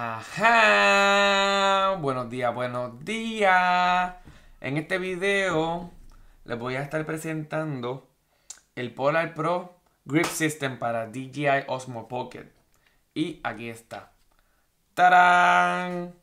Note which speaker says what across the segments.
Speaker 1: Ajá, buenos días, buenos días. En este video les voy a estar presentando el Polar Pro Grip System para DJI Osmo Pocket. Y aquí está. ¡Tarán!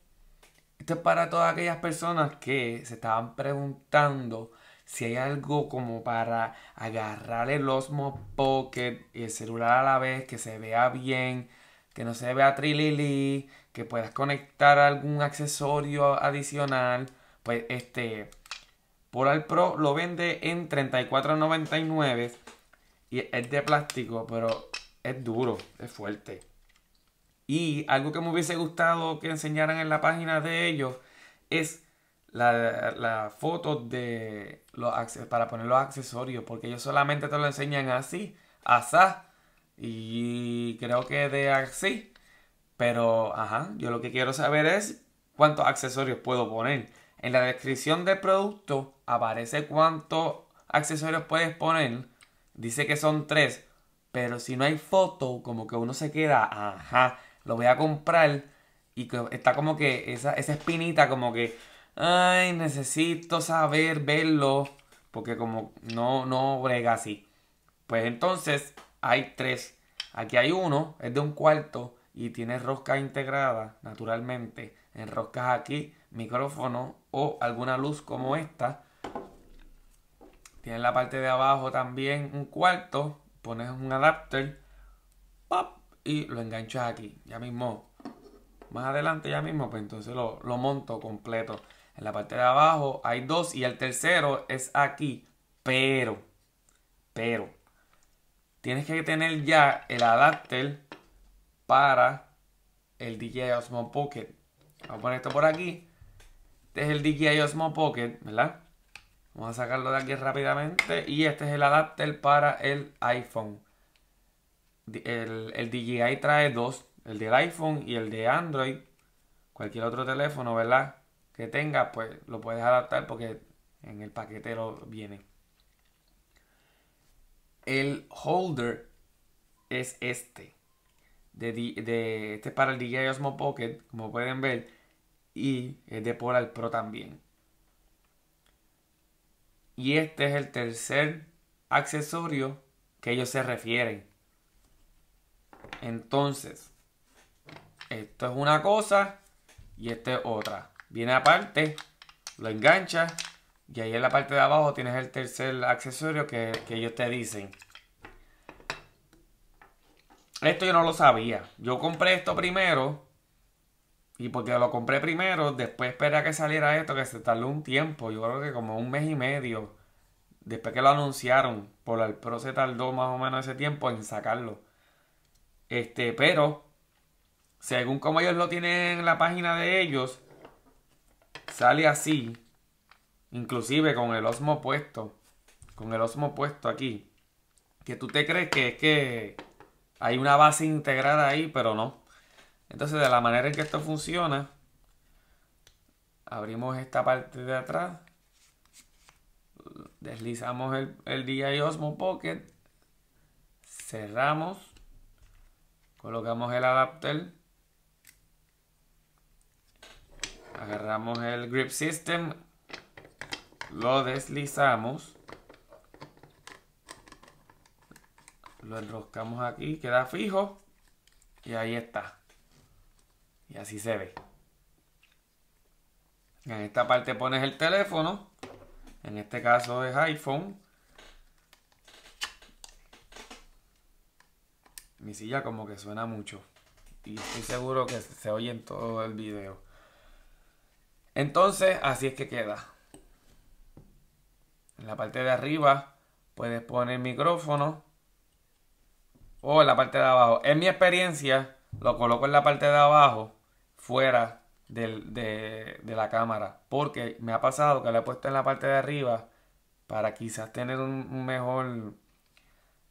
Speaker 1: Esto es para todas aquellas personas que se estaban preguntando si hay algo como para agarrar el Osmo Pocket y el celular a la vez, que se vea bien que no se vea trilili, que puedas conectar algún accesorio adicional, pues este Polar Pro lo vende en $34.99 y es de plástico, pero es duro, es fuerte. Y algo que me hubiese gustado que enseñaran en la página de ellos es la, foto de los para poner los accesorios, porque ellos solamente te lo enseñan así, asá, y creo que de así. Pero, ajá, yo lo que quiero saber es cuántos accesorios puedo poner. En la descripción del producto aparece cuántos accesorios puedes poner. Dice que son tres. Pero si no hay foto, como que uno se queda, ajá, lo voy a comprar. Y está como que esa, esa espinita, como que, ay, necesito saber, verlo. Porque como no, no brega así. Pues entonces hay tres Aquí hay uno, es de un cuarto y tiene rosca integrada naturalmente. Enroscas aquí micrófono o alguna luz como esta. Tiene la parte de abajo también un cuarto, pones un adapter ¡pop! y lo enganchas aquí. Ya mismo, más adelante ya mismo, pues entonces lo, lo monto completo. En la parte de abajo hay dos y el tercero es aquí. Pero, pero, tienes que tener ya el adapter para el DJI Osmo Pocket. Vamos a poner esto por aquí. Este es el DJI Osmo Pocket, ¿verdad? Vamos a sacarlo de aquí rápidamente. Y este es el adapter para el iPhone. El, el DJI trae dos. El del iPhone y el de Android. Cualquier otro teléfono, ¿verdad? Que tengas, pues lo puedes adaptar porque en el paquete lo viene. El holder es este. De, es este para el DJI Osmo Pocket, como pueden ver, y es de Polar Pro también. Y este es el tercer accesorio que ellos se refieren. Entonces, esto es una cosa y este es otra. Viene aparte, lo engancha y ahí en la parte de abajo tienes el tercer accesorio que, ellos te dicen. Esto yo no lo sabía. Yo compré esto primero. Y porque lo compré primero, después esperé a que saliera esto, que se tardó un tiempo. Yo creo que como un mes y medio. Después que lo anunciaron, por el Pro se tardó más o menos ese tiempo en sacarlo. Este, pero, según como ellos lo tienen en la página de ellos, sale así. Inclusive con el osmo puesto. Con el osmo puesto aquí. Que tú te crees que es que hay una base integrada ahí, pero no. Entonces de la manera en que esto funciona. Abrimos esta parte de atrás. Deslizamos el, el DI Osmo Pocket. Cerramos. Colocamos el adapter. Agarramos el grip system lo deslizamos, lo enroscamos aquí, queda fijo y ahí está. Y así se ve. En esta parte pones el teléfono, en este caso es iPhone. Mi silla como que suena mucho y estoy seguro que se oye en todo el video. Entonces, así es que queda. En la parte de arriba puedes poner micrófono o en la parte de abajo. En mi experiencia, lo coloco en la parte de abajo, fuera del, de, la cámara, porque me ha pasado que lo he puesto en la parte de arriba para quizás tener un, mejor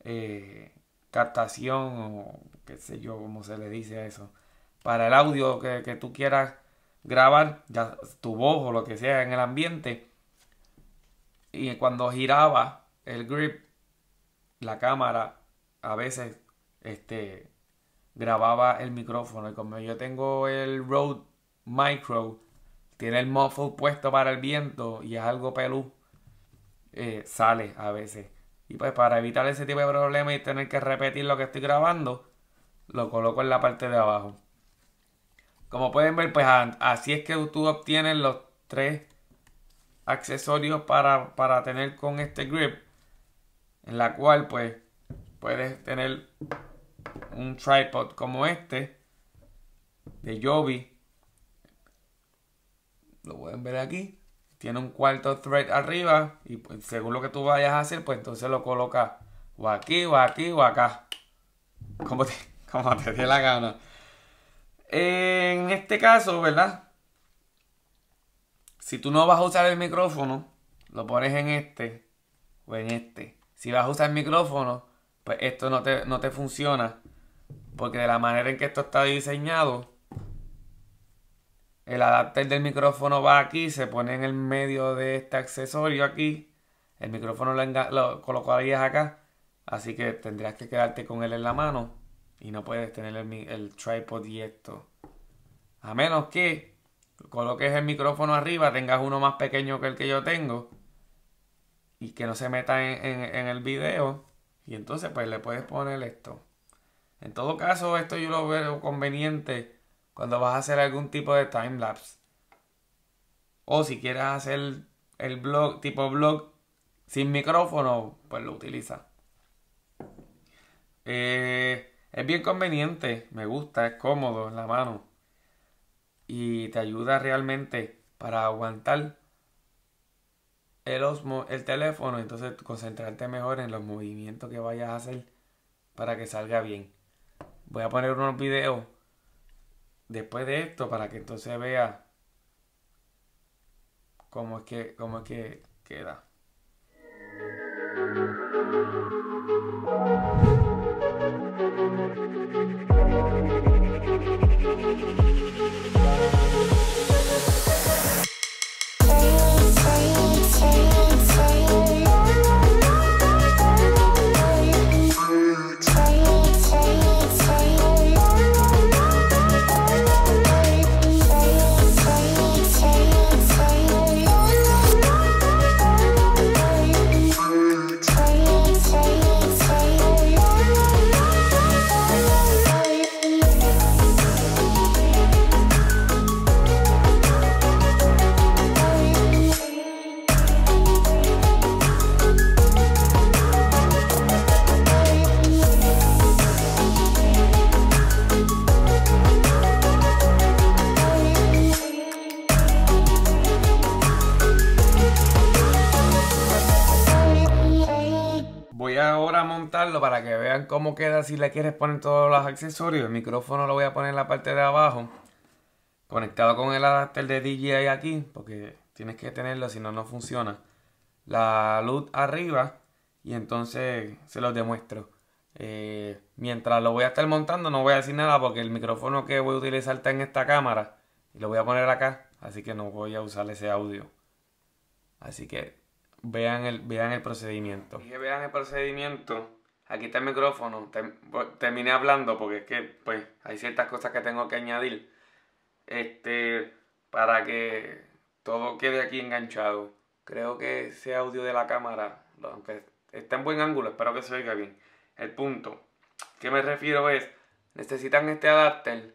Speaker 1: eh, captación o qué sé yo, cómo se le dice a eso. Para el audio que, que tú quieras grabar, ya, tu voz o lo que sea en el ambiente, y cuando giraba el grip, la cámara a veces este, grababa el micrófono. Y como yo tengo el Rode Micro, tiene el muffle puesto para el viento y es algo pelú, eh, sale a veces. Y pues para evitar ese tipo de problemas y tener que repetir lo que estoy grabando, lo coloco en la parte de abajo. Como pueden ver, pues así es que tú obtienes los tres accesorios para, tener con este grip en la cual pues puedes tener un tripod como este de Joby lo pueden ver aquí tiene un cuarto thread arriba y pues, según lo que tú vayas a hacer pues entonces lo colocas o aquí o aquí o acá como como te dé la gana en este caso verdad si tú no vas a usar el micrófono, lo pones en este o en este. Si vas a usar el micrófono, pues esto no te, funciona. Porque de la manera en que esto está diseñado, el adapter del micrófono va aquí, se pone en el medio de este accesorio aquí. El micrófono lo, colocarías acá. Así que tendrías que quedarte con él en la mano. Y no puedes tener el, el tripod y esto. A menos que coloques el micrófono arriba, tengas uno más pequeño que el que yo tengo y que no se meta en, el video. Y entonces pues le puedes poner esto. En todo caso, esto yo lo veo conveniente cuando vas a hacer algún tipo de time lapse. O si quieres hacer el blog tipo blog sin micrófono, pues lo utiliza. Eh, es bien conveniente, me gusta, es cómodo en la mano y te ayuda realmente para aguantar el, osmo, el teléfono, entonces concentrarte mejor en los movimientos que vayas a hacer para que salga bien. Voy a poner unos videos después de esto para que entonces vea cómo es que, cómo es que queda. montarlo para que vean cómo queda si le quieres poner todos los accesorios. El micrófono lo voy a poner en la parte de abajo. Conectado con el adapter de DJI aquí. Porque tienes que tenerlo, si no, no funciona. La luz arriba. Y entonces se los demuestro. Eh, mientras lo voy a estar montando no voy a decir nada porque el micrófono que voy a utilizar está en esta cámara. Y lo voy a poner acá. Así que no voy a usar ese audio. Así que vean el, vean el procedimiento. vean el procedimiento. Aquí está el micrófono. Pues, terminé hablando porque es que pues, hay ciertas cosas que tengo que añadir. Este, para que todo quede aquí enganchado. Creo que ese audio de la cámara, aunque está en buen ángulo, espero que se oiga bien. El punto que me refiero es, necesitan este adapter.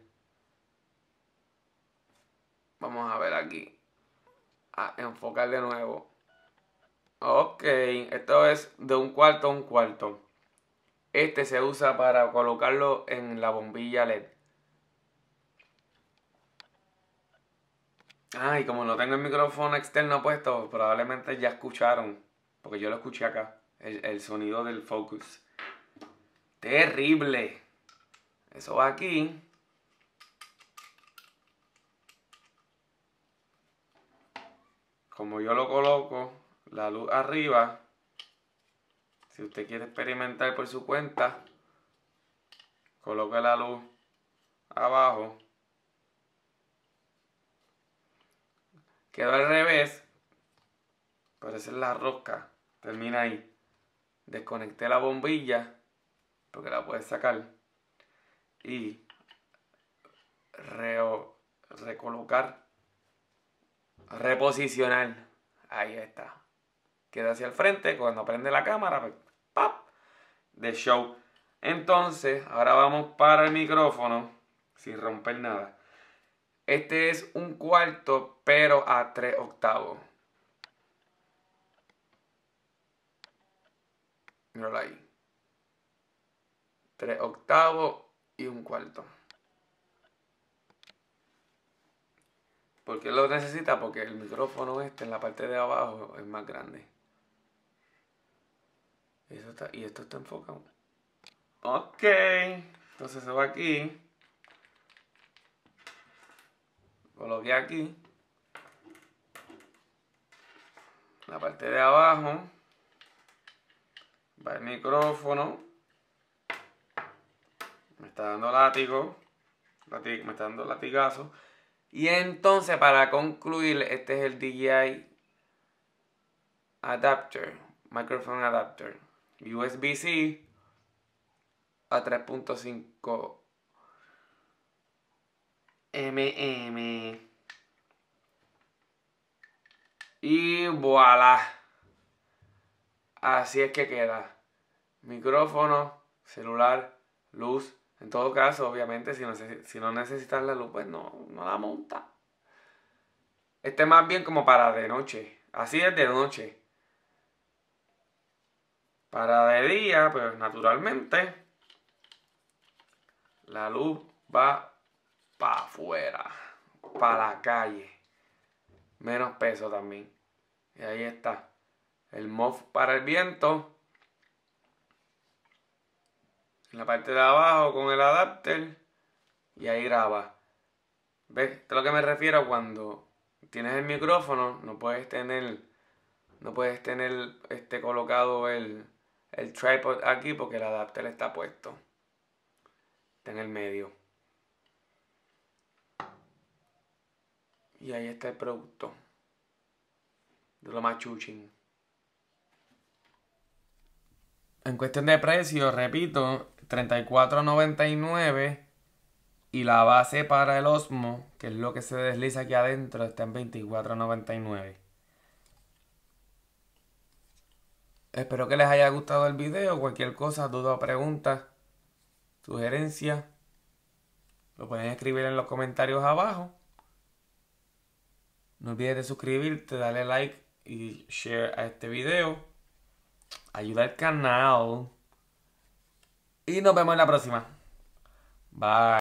Speaker 1: Vamos a ver aquí. A enfocar de nuevo Ok, esto es de un cuarto a un cuarto. Este se usa para colocarlo en la bombilla LED. Ay, como no tengo el micrófono externo puesto, probablemente ya escucharon, porque yo lo escuché acá, el, el sonido del focus. Terrible. Eso va aquí. Como yo lo coloco, la luz arriba. Si usted quiere experimentar por su cuenta, coloque la luz abajo. Quedó al revés. Parece la rosca. Termina ahí. Desconecté la bombilla porque la puedes sacar. Y recolocar. Reposicionar. Ahí está queda hacia el frente, cuando prende la cámara, pues, ¡pap! de show. Entonces, ahora vamos para el micrófono, sin romper nada. Este es un cuarto, pero a tres octavos. Míralo ahí. Tres octavos y un cuarto. ¿Por qué lo necesita? Porque el micrófono este en la parte de abajo es más grande y esto está enfocado. Ok. Entonces se va aquí. Coloqué aquí. La parte de abajo. Va el micrófono. Me está dando látigo. me está dando latigazo. Y entonces para concluir, este es el DJI Adapter. Microphone Adapter. USB-C a 3.5 mm. Y voilà. Así es que queda. Micrófono, celular, luz. En todo caso, obviamente, si no, si no necesitas la luz, pues no, no la monta. Este más bien como para de noche. Así es de noche. Para de día, pues naturalmente, la luz va para afuera, para la calle. Menos peso también. Y ahí está. El MOF para el viento. En la parte de abajo con el adapter. Y ahí graba. ¿Ves? Esto lo que me refiero cuando tienes el micrófono. No puedes tener. No puedes tener este colocado el el tripod aquí porque el adapter está puesto. Está en el medio. Y ahí está el producto. De lo más En cuestión de precio, repito, $34.99 y la base para el Osmo, que es lo que se desliza aquí adentro, está en $24.99. Espero que les haya gustado el video. Cualquier cosa, duda o pregunta, sugerencia, lo pueden escribir en los comentarios abajo. No olvides de suscribirte, darle like y share a este video. Ayuda al canal. Y nos vemos en la próxima. Bye.